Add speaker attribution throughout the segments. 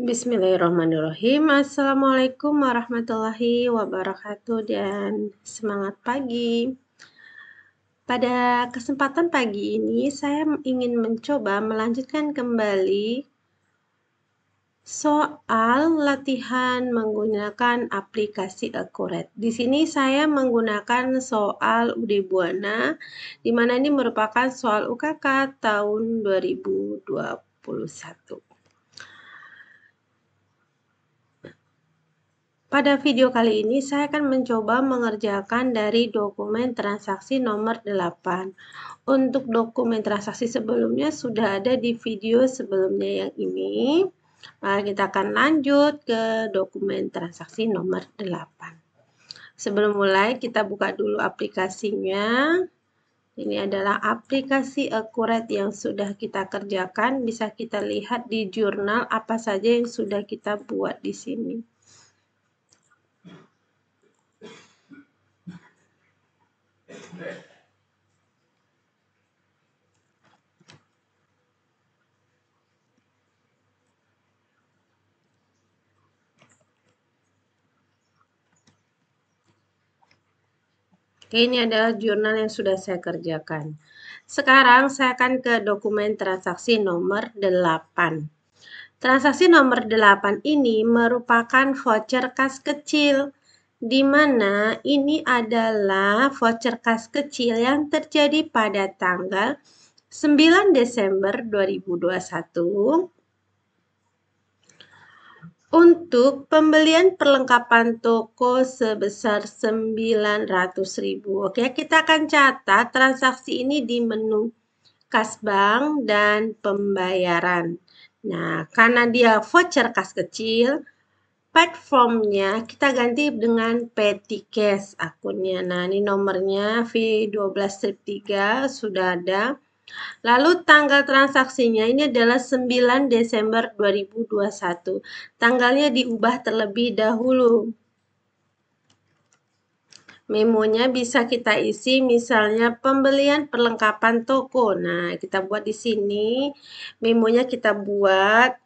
Speaker 1: Bismillahirrahmanirrahim. Assalamualaikum warahmatullahi wabarakatuh dan semangat pagi. Pada kesempatan pagi ini saya ingin mencoba melanjutkan kembali soal latihan menggunakan aplikasi Accurate. Di sini saya menggunakan soal UD Buana di mana ini merupakan soal UKK tahun 2021. Pada video kali ini saya akan mencoba mengerjakan dari dokumen transaksi nomor 8. Untuk dokumen transaksi sebelumnya sudah ada di video sebelumnya yang ini. Nah, kita akan lanjut ke dokumen transaksi nomor 8. Sebelum mulai kita buka dulu aplikasinya. Ini adalah aplikasi Accurate yang sudah kita kerjakan. Bisa kita lihat di jurnal apa saja yang sudah kita buat di sini. Oke, ini adalah jurnal yang sudah saya kerjakan. Sekarang saya akan ke dokumen transaksi nomor 8. Transaksi nomor 8 ini merupakan voucher kas kecil di mana ini adalah voucher kas kecil yang terjadi pada tanggal 9 Desember 2021 untuk pembelian perlengkapan toko sebesar 900.000. Oke, kita akan catat transaksi ini di menu kas bank dan pembayaran. Nah, karena dia voucher kas kecil, platformnya kita ganti dengan Peti Cash akunnya. Nah, ini nomornya V12-3 sudah ada. Lalu tanggal transaksinya ini adalah 9 Desember 2021. Tanggalnya diubah terlebih dahulu. Memonya bisa kita isi misalnya pembelian perlengkapan toko. Nah, kita buat di sini. Memonya kita buat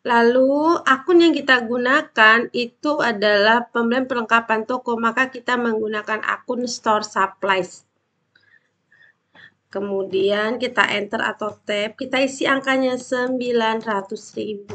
Speaker 1: Lalu akun yang kita gunakan itu adalah pembelian perlengkapan toko, maka kita menggunakan akun store supplies. Kemudian kita enter atau tab, kita isi angkanya 900.000.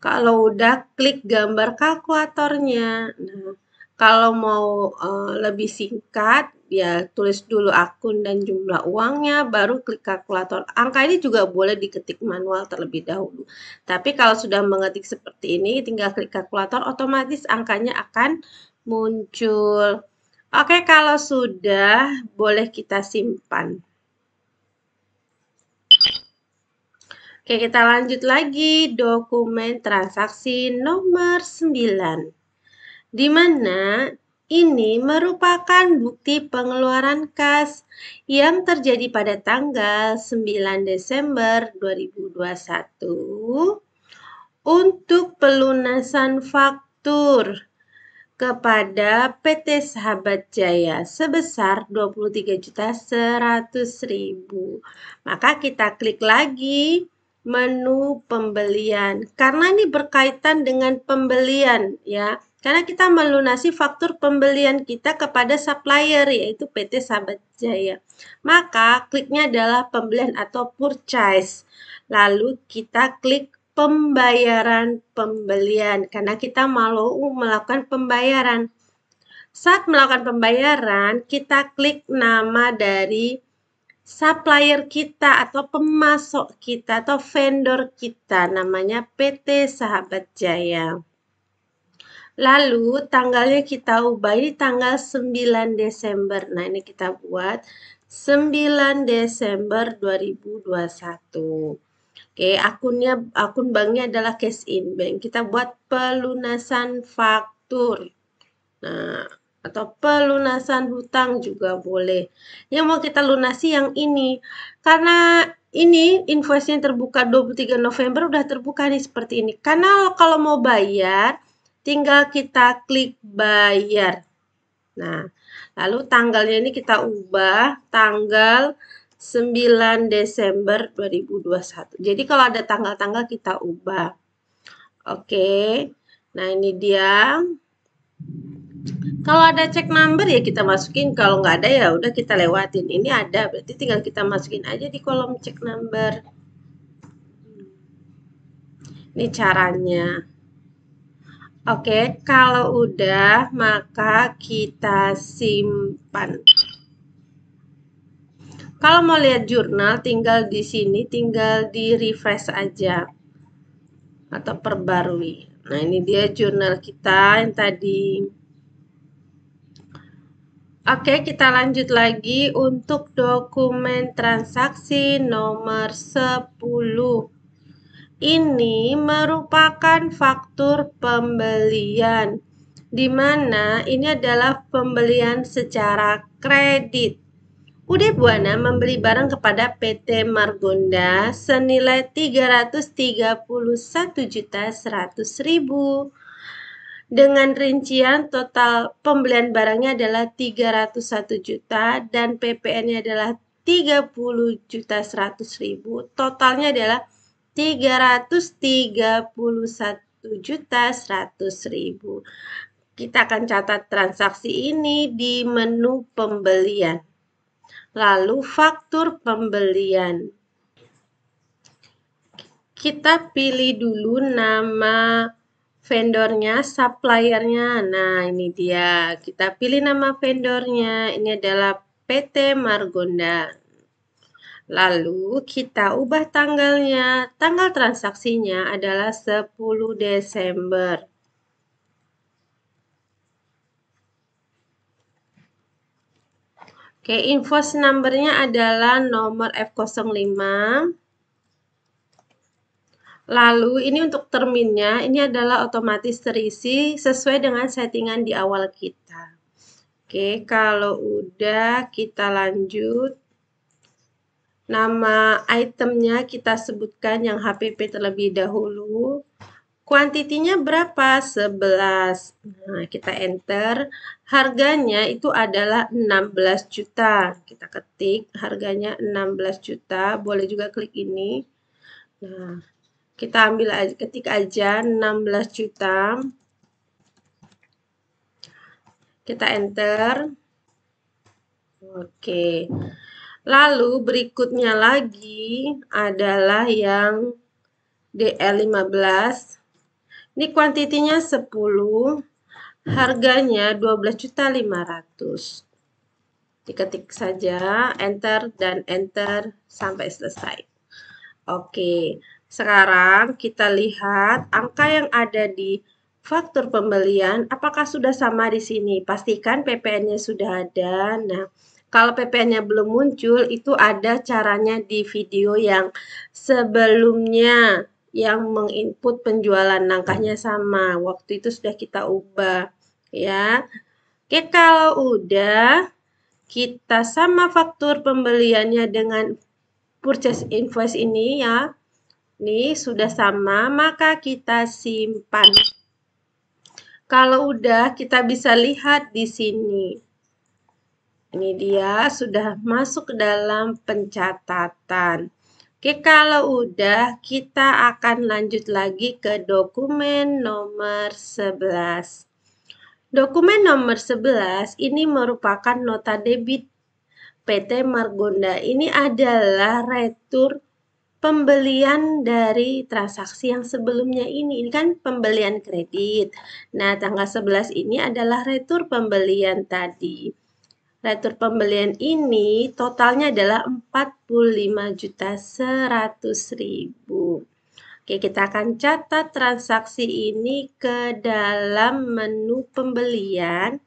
Speaker 1: Kalau udah klik gambar kalkulatornya. Nah, kalau mau uh, lebih singkat ya tulis dulu akun dan jumlah uangnya, baru klik kalkulator. Angka ini juga boleh diketik manual terlebih dahulu. Tapi kalau sudah mengetik seperti ini, tinggal klik kalkulator, otomatis angkanya akan muncul. Oke, kalau sudah, boleh kita simpan. Oke, kita lanjut lagi dokumen transaksi nomor 9. Di mana ini merupakan bukti pengeluaran kas yang terjadi pada tanggal 9 Desember 2021 untuk pelunasan faktur kepada PT Sahabat Jaya sebesar 23.100.000. Maka kita klik lagi menu pembelian karena ini berkaitan dengan pembelian ya karena kita melunasi faktur pembelian kita kepada supplier yaitu PT Sahabat Jaya. Maka kliknya adalah pembelian atau purchase. Lalu kita klik pembayaran pembelian karena kita mau melakukan pembayaran. Saat melakukan pembayaran, kita klik nama dari supplier kita atau pemasok kita atau vendor kita namanya PT Sahabat Jaya. Lalu tanggalnya kita ubah ini tanggal 9 Desember. Nah, ini kita buat 9 Desember 2021. Oke, akunnya akun banknya adalah cash in bank. Kita buat pelunasan faktur. Nah, atau pelunasan hutang juga boleh. Yang mau kita lunasi yang ini. Karena ini invoice-nya terbuka 23 November udah terbuka nih seperti ini. Karena kalau mau bayar tinggal kita klik bayar. Nah, lalu tanggalnya ini kita ubah tanggal 9 Desember 2021. Jadi kalau ada tanggal-tanggal kita ubah. Oke. Nah, ini dia. Kalau ada cek number ya kita masukin, kalau nggak ada ya udah kita lewatin. Ini ada, berarti tinggal kita masukin aja di kolom cek number. Ini caranya. Oke, kalau udah maka kita simpan. Kalau mau lihat jurnal tinggal di sini, tinggal di refresh aja atau perbarui. Nah, ini dia jurnal kita yang tadi. Oke, kita lanjut lagi untuk dokumen transaksi nomor 10 ini merupakan faktur pembelian, di mana ini adalah pembelian secara kredit. Ude Buana membeli barang kepada PT Margonda senilai 331.100.000 dengan rincian total pembelian barangnya adalah 301 juta dan PPN-nya adalah 30.100.000, Totalnya adalah 331 juta 100 ribu. Kita akan catat transaksi ini di menu pembelian. Lalu faktur pembelian. Kita pilih dulu nama vendornya, suppliernya. Nah, ini dia. Kita pilih nama vendornya. Ini adalah PT Margonda. Lalu kita ubah tanggalnya. Tanggal transaksinya adalah 10 Desember. Oke, invoice numbernya adalah nomor F05. Lalu ini untuk terminnya, ini adalah otomatis terisi sesuai dengan settingan di awal kita. Oke, kalau udah kita lanjut. Nama itemnya kita sebutkan yang HPP terlebih dahulu. Kuantitinya berapa? 11. Nah, kita enter. Harganya itu adalah 16 juta. Kita ketik harganya 16 juta. Boleh juga klik ini. Nah, kita ambil aja, ketik aja 16 juta. Kita enter. Oke. Okay. Lalu berikutnya lagi adalah yang DL15. Ini kuantitinya 10, harganya 12.500. Diketik saja enter dan enter sampai selesai. Oke, sekarang kita lihat angka yang ada di faktur pembelian apakah sudah sama di sini? Pastikan PPN-nya sudah ada. Nah, kalau PPN-nya belum muncul, itu ada caranya di video yang sebelumnya yang menginput penjualan langkahnya sama. Waktu itu sudah kita ubah ya. Oke, kalau udah kita sama faktur pembeliannya dengan purchase invoice ini ya. Nih sudah sama, maka kita simpan. Kalau udah kita bisa lihat di sini. Ini dia sudah masuk ke dalam pencatatan. Oke, kalau udah kita akan lanjut lagi ke dokumen nomor 11. Dokumen nomor 11 ini merupakan nota debit PT Margonda. Ini adalah retur pembelian dari transaksi yang sebelumnya ini. Ini kan pembelian kredit. Nah, tanggal 11 ini adalah retur pembelian tadi retur pembelian ini totalnya adalah 45.100.000. Oke, kita akan catat transaksi ini ke dalam menu pembelian.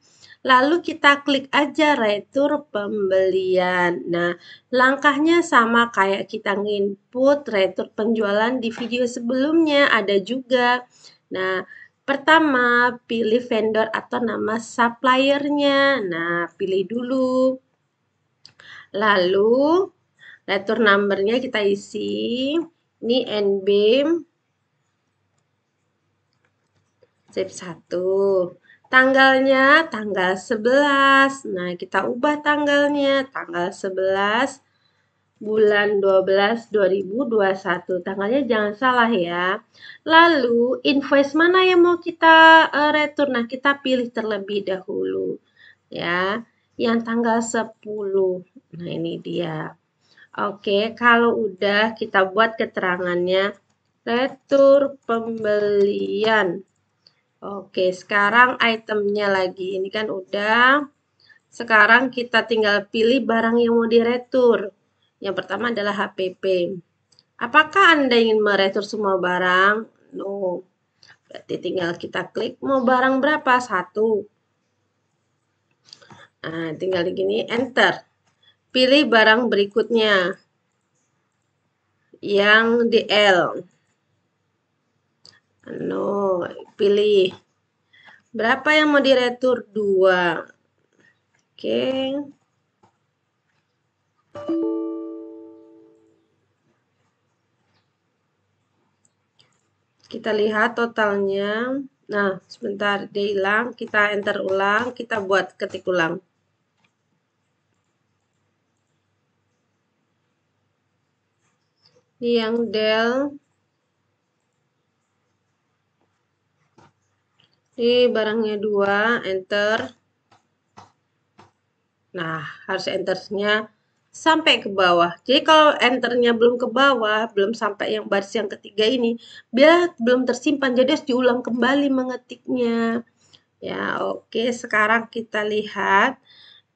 Speaker 1: Lalu kita klik aja retur pembelian. Nah, langkahnya sama kayak kita nginput retur penjualan di video sebelumnya ada juga. Nah, Pertama, pilih vendor atau nama suppliernya. Nah, pilih dulu. Lalu, letter numbernya kita isi. Ini NBIM. Sip 1 tanggalnya tanggal 11. Nah, kita ubah tanggalnya tanggal 11 bulan 12 2021. Tanggalnya jangan salah ya. Lalu invoice mana yang mau kita uh, return? Nah, kita pilih terlebih dahulu ya. Yang tanggal 10. Nah, ini dia. Oke, kalau udah kita buat keterangannya retur pembelian. Oke, sekarang itemnya lagi. Ini kan udah. Sekarang kita tinggal pilih barang yang mau diretur. Yang pertama adalah HPP. Apakah Anda ingin meretur semua barang? No. Berarti tinggal kita klik mau barang berapa? Satu. Nah, tinggal di gini enter. Pilih barang berikutnya. Yang di L. No, pilih. Berapa yang mau diretur? Dua. Oke. Okay. Kita lihat totalnya. Nah, sebentar dia hilang, kita enter ulang, kita buat ketik ulang. Ini yang del Ini barangnya dua, enter. Nah, harus enternya sampai ke bawah. Jadi kalau enternya belum ke bawah, belum sampai yang baris yang ketiga ini, dia belum tersimpan. Jadi harus diulang kembali mengetiknya. Ya, oke. Sekarang kita lihat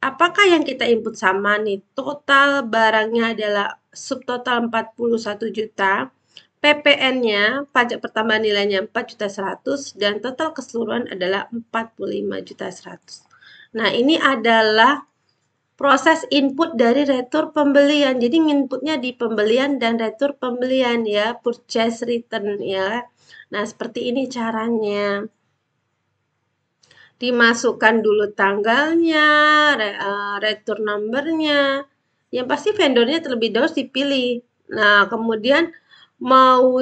Speaker 1: apakah yang kita input sama nih. Total barangnya adalah subtotal 41 juta. PPN-nya pajak pertambahan nilainya 4 juta 100 dan total keseluruhan adalah 45 juta 100. Nah, ini adalah proses input dari retur pembelian. Jadi inputnya di pembelian dan retur pembelian ya, purchase return ya. Nah, seperti ini caranya. Dimasukkan dulu tanggalnya, eh, retur numbernya. Yang pasti vendornya terlebih dahulu dipilih. Nah, kemudian mau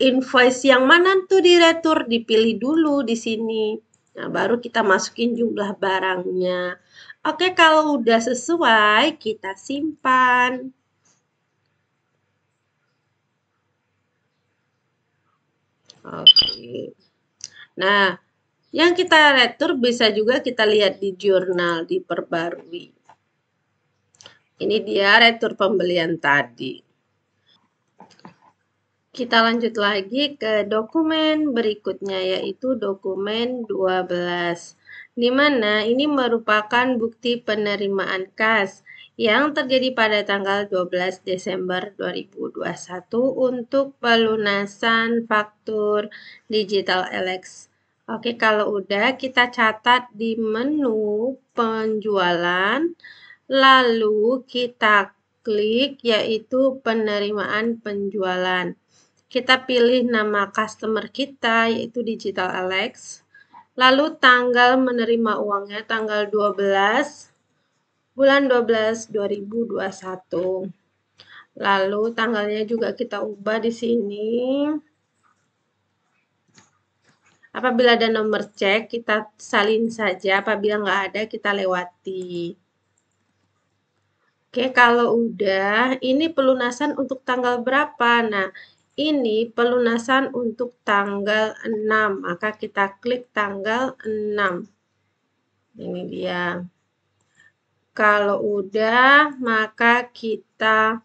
Speaker 1: invoice yang mana tuh di retur dipilih dulu di sini. Nah, baru kita masukin jumlah barangnya. Oke, kalau udah sesuai, kita simpan. Oke. Nah, yang kita retur bisa juga kita lihat di jurnal, diperbarui. Ini dia retur pembelian tadi. Kita lanjut lagi ke dokumen berikutnya, yaitu dokumen 12 di mana ini merupakan bukti penerimaan kas yang terjadi pada tanggal 12 Desember 2021 untuk pelunasan faktur digital Alex. Oke, kalau udah kita catat di menu penjualan, lalu kita klik yaitu penerimaan penjualan. Kita pilih nama customer kita yaitu Digital Alex. Lalu tanggal menerima uangnya tanggal 12 bulan 12 2021. Lalu tanggalnya juga kita ubah di sini. Apabila ada nomor cek, kita salin saja. Apabila nggak ada, kita lewati. Oke, kalau udah, ini pelunasan untuk tanggal berapa? Nah, ini pelunasan untuk tanggal 6. Maka kita klik tanggal 6. Ini dia. Kalau udah, maka kita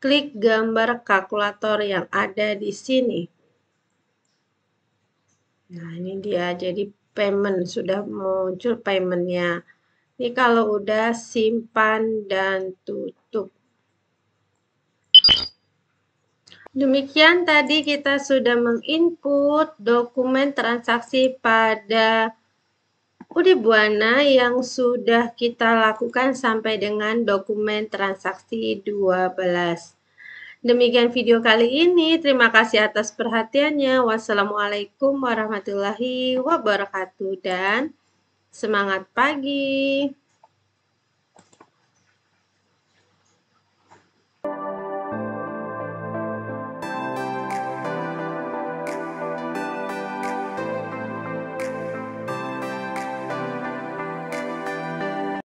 Speaker 1: klik gambar kalkulator yang ada di sini. Nah, ini dia. Jadi payment sudah muncul paymentnya. Ini kalau udah simpan dan tutup. Demikian tadi kita sudah menginput dokumen transaksi pada Udi Buana yang sudah kita lakukan sampai dengan dokumen transaksi 12. Demikian video kali ini. Terima kasih atas perhatiannya. Wassalamualaikum warahmatullahi wabarakatuh dan semangat pagi.